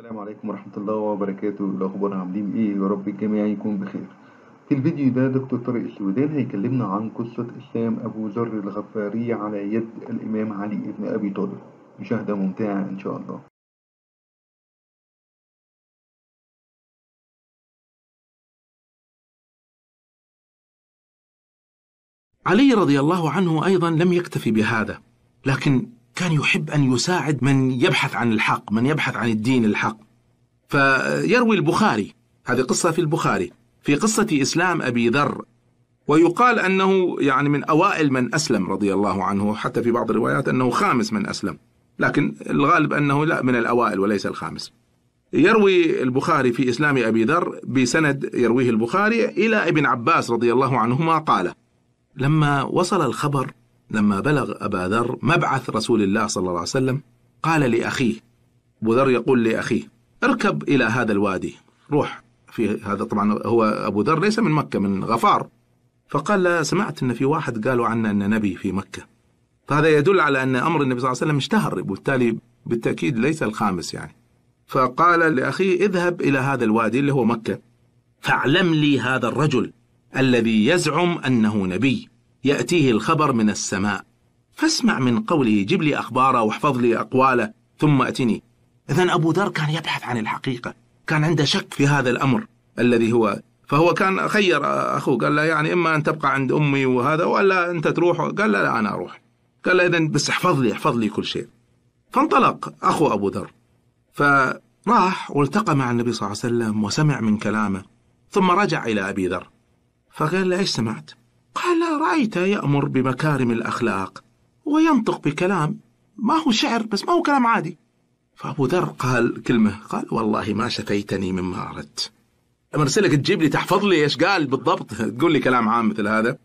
السلام عليكم ورحمة الله وبركاته الأخبار عاملين إيه يا رب الجميع يكون بخير في الفيديو ده دكتور طارق السودان هيكلمنا عن قصة إسلام أبو ذر الغفاري على يد الإمام علي بن أبي طالب مشاهدة ممتعة إن شاء الله علي رضي الله عنه أيضا لم يكتفي بهذا لكن كان يحب أن يساعد من يبحث عن الحق من يبحث عن الدين الحق فيروي البخاري هذه قصة في البخاري في قصة إسلام أبي ذر ويقال أنه يعني من أوائل من أسلم رضي الله عنه حتى في بعض الروايات أنه خامس من أسلم لكن الغالب أنه لا من الأوائل وليس الخامس يروي البخاري في إسلام أبي ذر بسند يرويه البخاري إلى ابن عباس رضي الله عنهما قال لما وصل الخبر لما بلغ أبا ذر مبعث رسول الله صلى الله عليه وسلم قال لأخيه أبو ذر يقول لأخيه اركب إلى هذا الوادي روح في هذا طبعا هو أبو ذر ليس من مكة من غفار فقال سمعت أن في واحد قالوا عنا أن نبي في مكة فهذا يدل على أن أمر النبي صلى الله عليه وسلم اشتهر وبالتالي بالتأكيد ليس الخامس يعني فقال لأخيه اذهب إلى هذا الوادي اللي هو مكة فاعلم لي هذا الرجل الذي يزعم أنه نبي يأتيه الخبر من السماء فاسمع من قوله جب لي أخباره واحفظ لي أقواله ثم أتني إذا أبو ذر كان يبحث عن الحقيقة كان عنده شك في هذا الأمر الذي هو فهو كان خير أخوه قال له يعني إما أن تبقى عند أمي وهذا ولا أنت تروح قال له لا أنا أروح قال له إذا بس احفظ لي احفظ لي كل شيء فانطلق أخو أبو ذر فراح والتقى مع النبي صلى الله عليه وسلم وسمع من كلامه ثم رجع إلى أبي ذر فقال له إيش سمعت قال رأيت يأمر بمكارم الأخلاق وينطق بكلام ما هو شعر بس ما هو كلام عادي فأبو ذر قال كلمة قال والله ما شفيتني مما أردت لما أرسلك تجيب لي تحفظ لي إيش قال بالضبط تقول لي كلام عام مثل هذا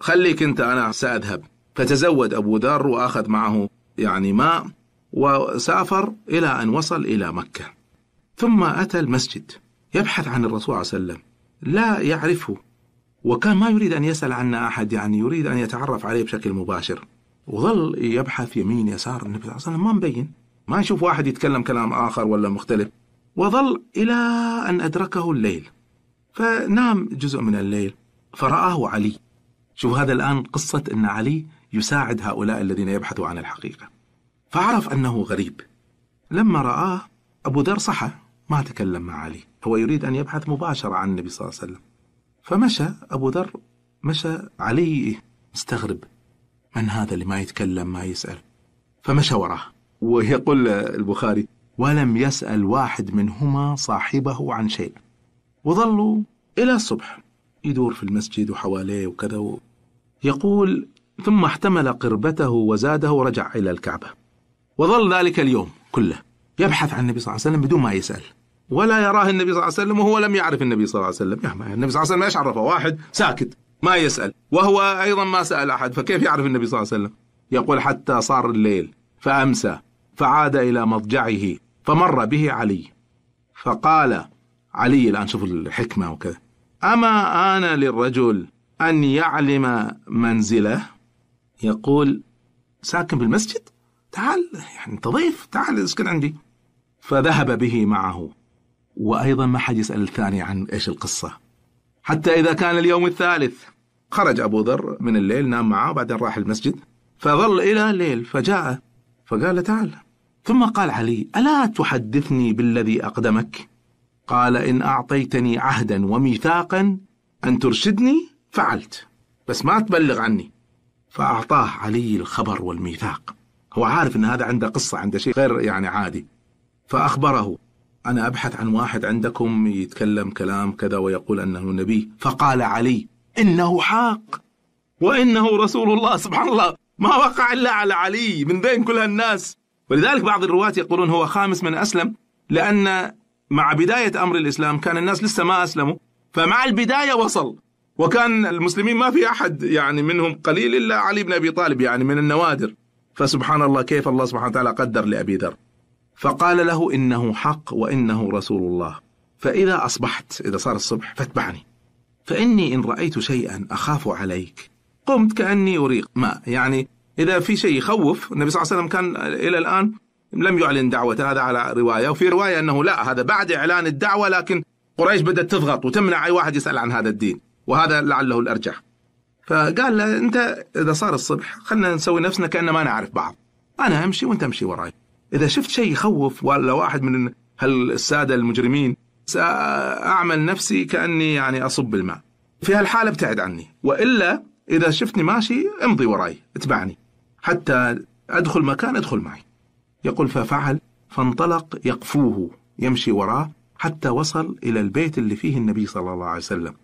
خليك أنت أنا سأذهب فتزود أبو ذر وأخذ معه يعني ماء وسافر إلى أن وصل إلى مكة ثم أتى المسجد يبحث عن الرسول صلى الله عليه وسلم لا يعرفه وكان ما يريد أن يسأل عنا أحد يعني يريد أن يتعرف عليه بشكل مباشر وظل يبحث يمين يسار النبي صلى الله عليه وسلم ما مبين ما نشوف واحد يتكلم كلام آخر ولا مختلف وظل إلى أن أدركه الليل فنام جزء من الليل فرآه علي شوف هذا الآن قصة أن علي يساعد هؤلاء الذين يبحثوا عن الحقيقة فعرف أنه غريب لما رآه أبو ذر صحى ما تكلم مع علي هو يريد أن يبحث مباشرة عن النبي صلى الله عليه وسلم فمشى أبو ذر مشى علي مستغرب من هذا اللي ما يتكلم ما يسأل فمشى وراه ويقول البخاري ولم يسأل واحد منهما صاحبه عن شيء وظلوا إلى الصبح يدور في المسجد وحواليه وكذا يقول ثم احتمل قربته وزاده ورجع إلى الكعبة وظل ذلك اليوم كله يبحث عن النبي صلى الله عليه وسلم بدون ما يسأل ولا يراه النبي صلى الله عليه وسلم وهو لم يعرف النبي صلى الله عليه وسلم يا النبي صلى الله عليه وسلم ما عرفه واحد ساكت ما يسأل وهو أيضا ما سأل أحد فكيف يعرف النبي صلى الله عليه وسلم يقول حتى صار الليل فأمسى فعاد إلى مضجعه فمر به علي فقال علي الآن شوفوا الحكمة وكذا أما آن للرجل أن يعلم منزله يقول ساكن بالمسجد تعال يعني انت ضيف تعال اسكن عندي فذهب به معه وأيضا ما حد يسأل الثاني عن إيش القصة حتى إذا كان اليوم الثالث خرج أبو ذر من الليل نام معه بعدين راح المسجد فظل إلى الليل فجاء فقال تعال ثم قال علي ألا تحدثني بالذي أقدمك قال إن أعطيتني عهدا وميثاقا أن ترشدني فعلت بس ما تبلغ عني فأعطاه علي الخبر والميثاق هو عارف أن هذا عنده قصة عنده شيء غير يعني عادي فأخبره أنا أبحث عن واحد عندكم يتكلم كلام كذا ويقول أنه نبي فقال علي إنه حاق وإنه رسول الله سبحان الله ما وقع إلا على علي من بين كل هالناس ولذلك بعض الرواة يقولون هو خامس من أسلم لأن مع بداية أمر الإسلام كان الناس لسه ما أسلموا فمع البداية وصل وكان المسلمين ما في أحد يعني منهم قليل إلا علي بن أبي طالب يعني من النوادر فسبحان الله كيف الله سبحانه وتعالى قدر لأبي ذر فقال له إنه حق وإنه رسول الله فإذا أصبحت إذا صار الصبح فاتبعني فإني إن رأيت شيئا أخاف عليك قمت كأني أريق ماء يعني إذا في شيء يخوف النبي صلى الله عليه وسلم كان إلى الآن لم يعلن دعوة هذا على رواية وفي رواية أنه لا هذا بعد إعلان الدعوة لكن قريش بدأت تضغط وتمنع أي واحد يسأل عن هذا الدين وهذا لعله الأرجح فقال له أنت إذا صار الصبح خلنا نسوي نفسنا كأننا ما نعرف بعض أنا أمشي وأنت أمشي وراي اذا شفت شيء يخوف ولا واحد من هالساده المجرمين ساعمل نفسي كاني يعني اصب الماء في هالحاله ابتعد عني والا اذا شفتني ماشي امضي وراي اتبعني حتى ادخل مكان ادخل معي يقول ففعل فانطلق يقفوه يمشي وراه حتى وصل الى البيت اللي فيه النبي صلى الله عليه وسلم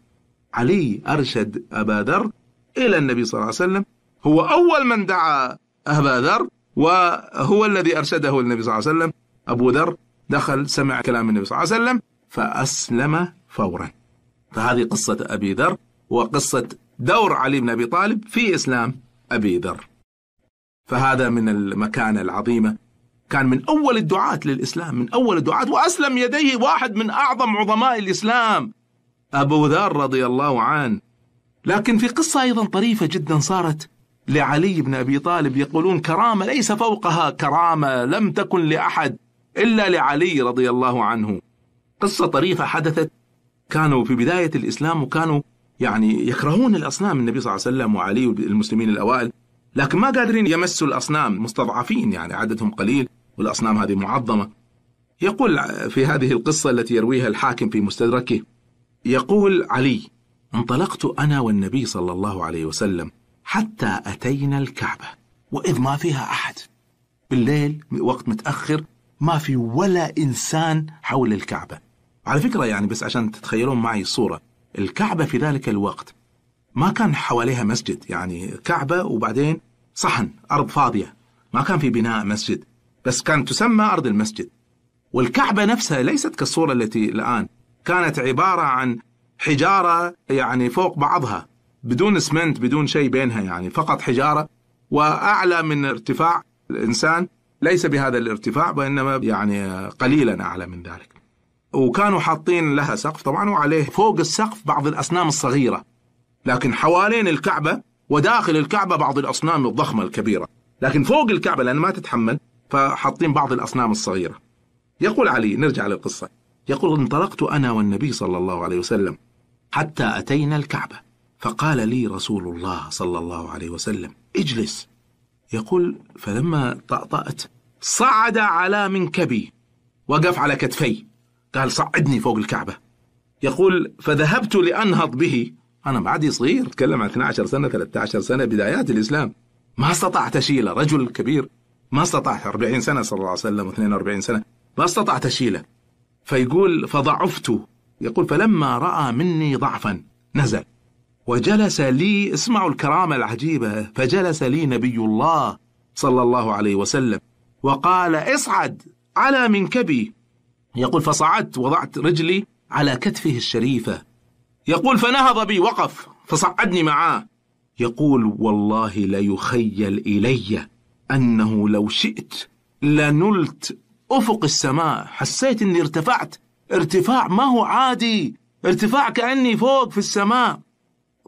علي ارشد ابا ذر الى النبي صلى الله عليه وسلم هو اول من دعا ابا ذر وهو الذي أرشده النبي صلى الله عليه وسلم أبو ذر دخل سمع كلام النبي صلى الله عليه وسلم فأسلم فورا فهذه قصة أبي ذر وقصة دور علي بن أبي طالب في إسلام أبي ذر فهذا من المكانة العظيمة كان من أول الدعاة للإسلام من أول الدعاة وأسلم يديه واحد من أعظم عظماء الإسلام أبو ذر رضي الله عنه لكن في قصة أيضا طريفة جدا صارت لعلي بن أبي طالب يقولون كرامة ليس فوقها كرامة لم تكن لأحد إلا لعلي رضي الله عنه قصة طريفة حدثت كانوا في بداية الإسلام وكانوا يعني يكرهون الأصنام النبي صلى الله عليه وسلم وعلي المسلمين الأوائل لكن ما قادرين يمسوا الأصنام مستضعفين يعني عددهم قليل والأصنام هذه معظمة يقول في هذه القصة التي يرويها الحاكم في مستدركه يقول علي انطلقت أنا والنبي صلى الله عليه وسلم حتى أتينا الكعبة وإذ ما فيها أحد بالليل وقت متأخر ما في ولا إنسان حول الكعبة على فكرة يعني بس عشان تتخيلون معي الصورة الكعبة في ذلك الوقت ما كان حواليها مسجد يعني كعبة وبعدين صحن أرض فاضية ما كان في بناء مسجد بس كانت تسمى أرض المسجد والكعبة نفسها ليست كالصورة التي الآن كانت عبارة عن حجارة يعني فوق بعضها بدون اسمنت بدون شيء بينها يعني فقط حجارة وأعلى من ارتفاع الإنسان ليس بهذا الارتفاع وإنما يعني قليلا أعلى من ذلك وكانوا حاطين لها سقف طبعا وعليه فوق السقف بعض الأصنام الصغيرة لكن حوالين الكعبة وداخل الكعبة بعض الأصنام الضخمة الكبيرة لكن فوق الكعبة لأن ما تتحمل فحاطين بعض الأصنام الصغيرة يقول علي نرجع للقصة يقول انطلقت أنا والنبي صلى الله عليه وسلم حتى أتينا الكعبة فقال لي رسول الله صلى الله عليه وسلم اجلس يقول فلما طأطأت صعد على منكبي وقف على كتفي قال صعدني فوق الكعبة يقول فذهبت لأنهض به أنا بعدي صغير أتكلم عن 12 سنة 13 سنة بدايات الإسلام ما استطعت أشيله رجل كبير ما استطعت 40 سنة صلى الله عليه وسلم و42 سنة ما استطعت أشيله فيقول فضعفت يقول فلما رأى مني ضعفا نزل وجلس لي اسمعوا الكرامة العجيبة فجلس لي نبي الله صلى الله عليه وسلم وقال اصعد على منكبي يقول فصعدت وضعت رجلي على كتفه الشريفة يقول فنهض بي وقف فصعدني معاه يقول والله ليخيل إلي أنه لو شئت لنلت أفق السماء حسيت أني ارتفعت ارتفاع ما هو عادي ارتفاع كأني فوق في السماء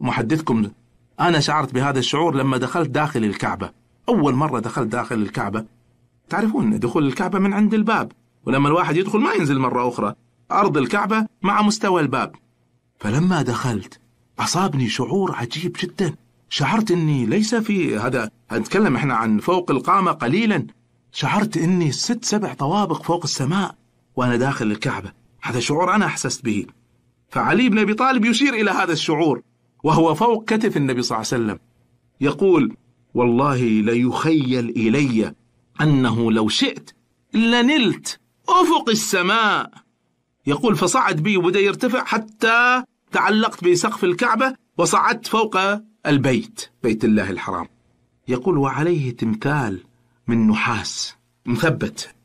محدثكم أنا شعرت بهذا الشعور لما دخلت داخل الكعبة أول مرة دخلت داخل الكعبة تعرفون دخول الكعبة من عند الباب ولما الواحد يدخل ما ينزل مرة أخرى أرض الكعبة مع مستوى الباب فلما دخلت أصابني شعور عجيب جدا شعرت أني ليس في هذا نتكلم إحنا عن فوق القامة قليلا شعرت أني ست سبع طوابق فوق السماء وأنا داخل الكعبة هذا شعور أنا أحسست به فعلي بن أبي طالب يشير إلى هذا الشعور وهو فوق كتف النبي صلى الله عليه وسلم يقول والله ليخيل إلي أنه لو شئت لنلت أفق السماء يقول فصعد بي وبدأ يرتفع حتى تعلقت بسقف الكعبة وصعدت فوق البيت بيت الله الحرام يقول وعليه تمثال من نحاس مثبت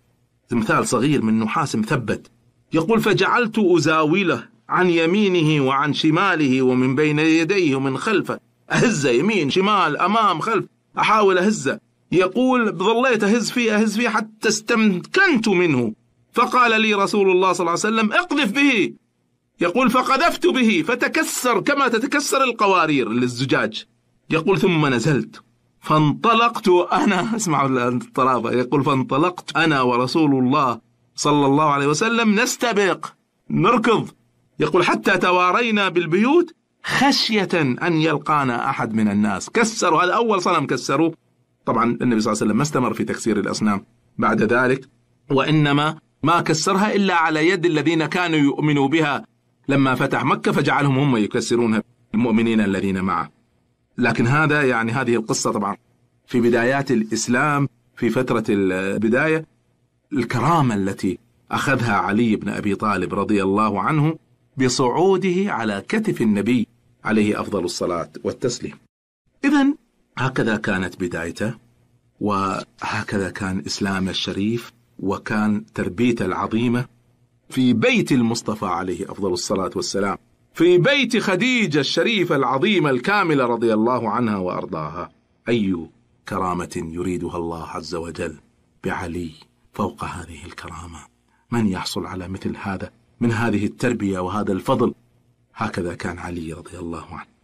تمثال صغير من نحاس مثبت يقول فجعلت أزاوله عن يمينه وعن شماله ومن بين يديه ومن خلفه أهزه يمين شمال أمام خلف أحاول أهزه يقول ظليت أهز فيه أهز فيه حتى استمكنت منه فقال لي رسول الله صلى الله عليه وسلم اقذف به يقول فقذفت به فتكسر كما تتكسر القوارير للزجاج يقول ثم نزلت فانطلقت أنا اسمع الطرابة يقول فانطلقت أنا ورسول الله صلى الله عليه وسلم نستبق نركض يقول حتى توارينا بالبيوت خشية أن يلقانا أحد من الناس كسروا هذا أول صنم كسروه طبعا النبي صلى الله عليه وسلم ما استمر في تكسير الأصنام بعد ذلك وإنما ما كسرها إلا على يد الذين كانوا يؤمنوا بها لما فتح مكة فجعلهم هم يكسرونها المؤمنين الذين معه لكن هذا يعني هذه القصة طبعا في بدايات الإسلام في فترة البداية الكرامة التي أخذها علي بن أبي طالب رضي الله عنه بصعوده على كتف النبي عليه أفضل الصلاة والتسليم إذا هكذا كانت بدايته وهكذا كان إسلامه الشريف وكان تربيته العظيمة في بيت المصطفى عليه أفضل الصلاة والسلام في بيت خديجة الشريفة العظيمة الكاملة رضي الله عنها وأرضاها أي كرامة يريدها الله عز وجل بعلي فوق هذه الكرامة من يحصل على مثل هذا من هذه التربيه وهذا الفضل هكذا كان علي رضي الله عنه